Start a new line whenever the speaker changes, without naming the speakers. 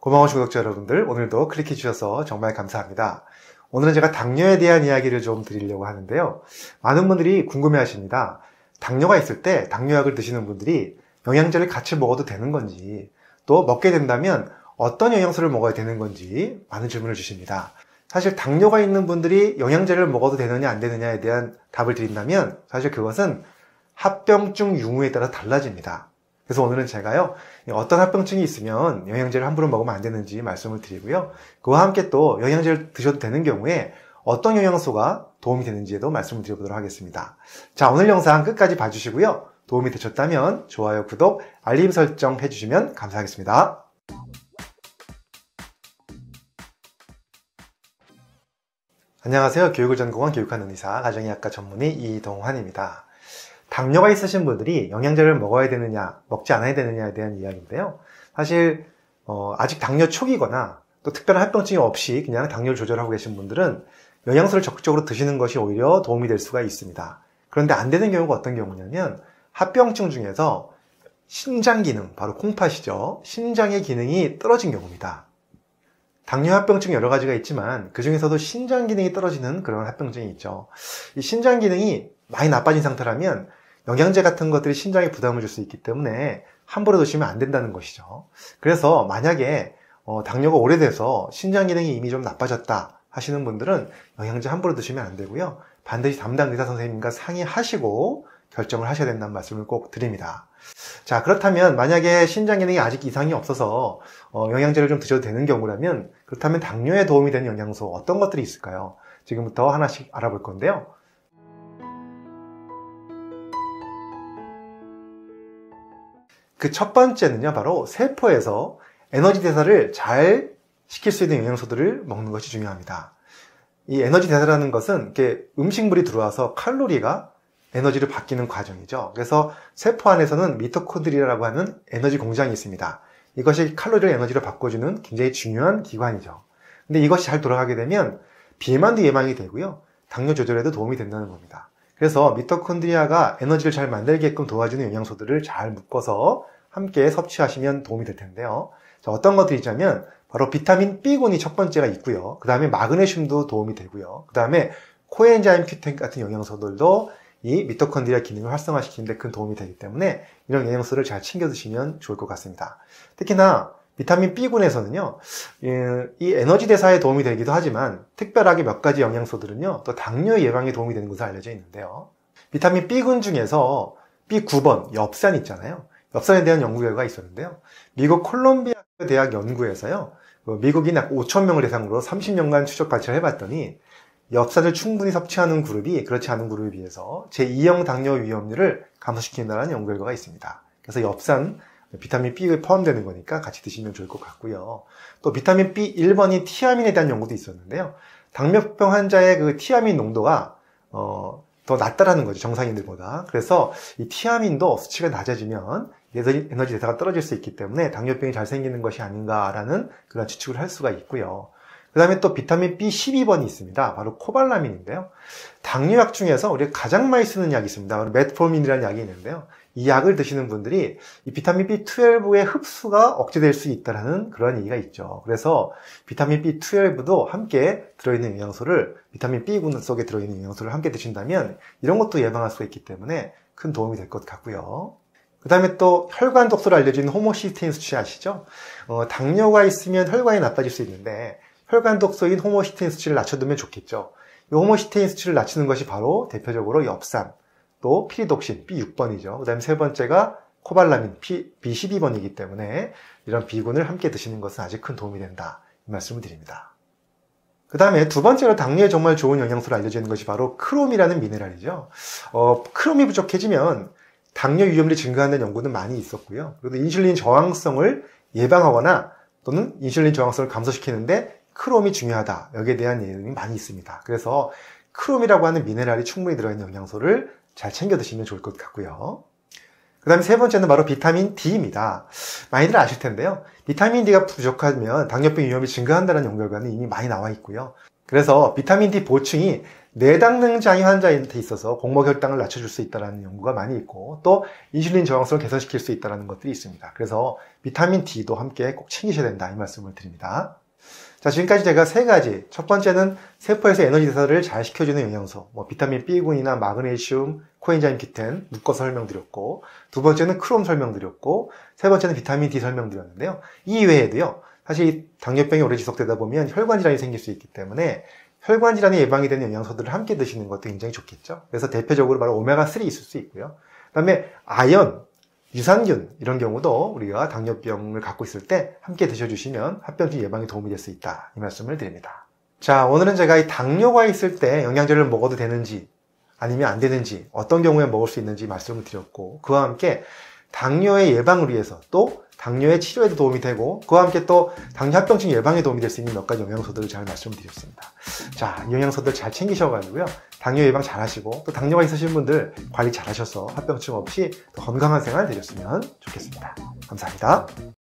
고마워신 구독자 여러분들, 오늘도 클릭해 주셔서 정말 감사합니다. 오늘은 제가 당뇨에 대한 이야기를 좀 드리려고 하는데요. 많은 분들이 궁금해 하십니다. 당뇨가 있을 때 당뇨약을 드시는 분들이 영양제를 같이 먹어도 되는 건지, 또 먹게 된다면 어떤 영양소를 먹어야 되는 건지 많은 질문을 주십니다. 사실 당뇨가 있는 분들이 영양제를 먹어도 되느냐 안 되느냐에 대한 답을 드린다면 사실 그것은 합병증 유무에 따라 달라집니다. 그래서 오늘은 제가요, 어떤 합병증이 있으면 영양제를 함부로 먹으면 안 되는지 말씀을 드리고요. 그와 함께 또 영양제를 드셔도 되는 경우에 어떤 영양소가 도움이 되는지에도 말씀을 드려보도록 하겠습니다. 자, 오늘 영상 끝까지 봐주시고요. 도움이 되셨다면 좋아요, 구독, 알림 설정 해주시면 감사하겠습니다. 안녕하세요. 교육을 전공한 교육하는 의사, 가정의학과 전문의 이동환입니다. 당뇨가 있으신 분들이 영양제를 먹어야 되느냐, 먹지 않아야 되느냐에 대한 이야기인데요. 사실 어, 아직 당뇨 초기거나 또 특별한 합병증이 없이 그냥 당뇨를 조절하고 계신 분들은 영양소를 적극적으로 드시는 것이 오히려 도움이 될 수가 있습니다. 그런데 안 되는 경우가 어떤 경우냐면 합병증 중에서 신장 기능, 바로 콩팥이죠. 신장의 기능이 떨어진 경우입니다. 당뇨 합병증 여러 가지가 있지만 그 중에서도 신장 기능이 떨어지는 그런 합병증이 있죠. 이 신장 기능이 많이 나빠진 상태라면 영양제 같은 것들이 신장에 부담을 줄 수 있기 때문에 함부로 드시면 안 된다는 것이죠. 그래서 만약에 어, 당뇨가 오래돼서 신장 기능이 이미 좀 나빠졌다 하시는 분들은 영양제 함부로 드시면 안 되고요. 반드시 담당 의사 선생님과 상의하시고 결정을 하셔야 된다는 말씀을 꼭 드립니다. 자, 그렇다면 만약에 신장 기능이 아직 이상이 없어서 어, 영양제를 좀 드셔도 되는 경우라면 그렇다면 당뇨에 도움이 되는 영양소 어떤 것들이 있을까요? 지금부터 하나씩 알아볼 건데요. 그첫 번째는요, 바로 세포에서 에너지 대사를 잘 시킬 수 있는 영양소들을 먹는 것이 중요합니다. 이 에너지 대사라는 것은 이렇게 음식물이 들어와서 칼로리가 에너지를 바뀌는 과정이죠. 그래서 세포 안에서는 미토콘드리아라고 하는 에너지 공장이 있습니다. 이것이 칼로리를 에너지로 바꿔주는 굉장히 중요한 기관이죠. 근데 이것이 잘 돌아가게 되면 비만도 예방이 되고요. 당뇨 조절에도 도움이 된다는 겁니다. 그래서 미토콘드리아가 에너지를 잘 만들게끔 도와주는 영양소들을 잘 묶어서 함께 섭취하시면 도움이 될 텐데요. 자, 어떤 것들이 있냐면 바로 비타민 B군이 첫 번째가 있고요. 그 다음에 마그네슘도 도움이 되고요. 그 다음에 코엔자임 큐텐 같은 영양소들도 이 미토콘드리아 기능을 활성화시키는데 큰 도움이 되기 때문에 이런 영양소를 잘 챙겨 드시면 좋을 것 같습니다. 특히나 비타민 B군에서는요, 예, 이 에너지 대사에 도움이 되기도 하지만 특별하게 몇 가지 영양소들은요, 또 당뇨 예방에 도움이 되는 것으로 알려져 있는데요. 비타민 B군 중에서 B9번, 엽산 있잖아요. 엽산에 대한 연구 결과가 있었는데요. 미국 콜롬비아 대학 연구에서요. 뭐 미국인 약 5천 명을 대상으로 30년간 추적 발찰을 해봤더니 엽산을 충분히 섭취하는 그룹이 그렇지 않은 그룹에 비해서 제2형 당뇨 위험률을 감소시킨다는 연구 결과가 있습니다. 그래서 엽산 비타민 B가 포함되는 거니까 같이 드시면 좋을 것 같고요. 또 비타민 B1번이 티아민에 대한 연구도 있었는데요. 당뇨병 환자의 그 티아민 농도가 어, 더 낮다라는 거죠. 정상인들보다. 그래서 이 티아민도 수치가 낮아지면 에너지 대사가 떨어질 수 있기 때문에 당뇨병이 잘 생기는 것이 아닌가라는 그런 추측을 할 수가 있고요. 그 다음에 또 비타민 B12번이 있습니다. 바로 코발라민인데요. 당뇨약 중에서 우리가 가장 많이 쓰는 약이 있습니다. 바로 메트포민이라는 약이 있는데요. 이 약을 드시는 분들이 이 비타민 B12의 흡수가 억제될 수 있다는 그런 얘기가 있죠. 그래서 비타민 B12도 함께 들어있는 영양소를 비타민 B군 속에 들어있는 영양소를 함께 드신다면 이런 것도 예방할 수가 있기 때문에 큰 도움이 될 것 같고요. 그 다음에 또 혈관 독소를 알려주는 호모시스테인 수치 아시죠? 어, 당뇨가 있으면 혈관이 나빠질 수 있는데 혈관 독소인 호모시스테인 수치를 낮춰두면 좋겠죠. 이 호모시스테인 수치를 낮추는 것이 바로 대표적으로 엽산, 또 피리독신 B6번이죠. 그 다음에 세 번째가 코발라민 B12번이기 때문에 이런 비군을 함께 드시는 것은 아직 큰 도움이 된다. 이 말씀을 드립니다. 그 다음에 두 번째로 당뇨에 정말 좋은 영양소로 알려져 는 것이 바로 크롬이라는 미네랄이죠. 어, 크롬이 부족해지면 당뇨 위험률이 증가하는 연구는 많이 있었고요. 그래도 인슐린 저항성을 예방하거나 또는 인슐린 저항성을 감소시키는데 크롬이 중요하다. 여기에 대한 예능이 많이 있습니다. 그래서 크롬이라고 하는 미네랄이 충분히 들어있는 영양소를 잘 챙겨 드시면 좋을 것 같고요. 그 다음에 세 번째는 바로 비타민 D입니다. 많이들 아실 텐데요. 비타민 D가 부족하면 당뇨병 위험이 증가한다는 연구 결과는 이미 많이 나와 있고요. 그래서 비타민 D 보충이 내당능 장애 환자한테 있어서 공모 혈당을 낮춰줄 수 있다는 연구가 많이 있고 또 인슐린 저항성을 개선시킬 수 있다는 것들이 있습니다. 그래서 비타민 D도 함께 꼭 챙기셔야 된다 이 말씀을 드립니다. 자 지금까지 제가 세 가지 첫 번째는 세포에서 에너지 대사를 잘 시켜주는 영양소 뭐 비타민 B군이나 마그네슘, 코엔자임 키텐 묶어서 설명드렸고 두 번째는 크롬 설명드렸고 세 번째는 비타민 D 설명드렸는데요. 이 외에도요 사실 당뇨병이 오래 지속되다 보면 혈관 질환이 생길 수 있기 때문에 혈관 질환이 예방이 되는 영양소들을 함께 드시는 것도 굉장히 좋겠죠. 그래서 대표적으로 바로 오메가3 있을 수 있고요. 그다음에 아연, 유산균 이런 경우도 우리가 당뇨병을 갖고 있을 때 함께 드셔주시면 합병증 예방에 도움이 될 수 있다 이 말씀을 드립니다. 자 오늘은 제가 이 당뇨가 있을 때 영양제를 먹어도 되는지 아니면 안 되는지 어떤 경우에 먹을 수 있는지 말씀을 드렸고 그와 함께 당뇨의 예방을 위해서 또 당뇨의 치료에도 도움이 되고 그와 함께 또 당뇨 합병증 예방에 도움이 될 수 있는 몇 가지 영양소들을 잘 말씀드렸습니다. 자, 영양소들 잘 챙기셔가지고요. 당뇨 예방 잘 하시고, 또 당뇨가 있으신 분들 관리 잘 하셔서 합병증 없이 더 건강한 생활 되셨으면 좋겠습니다. 감사합니다.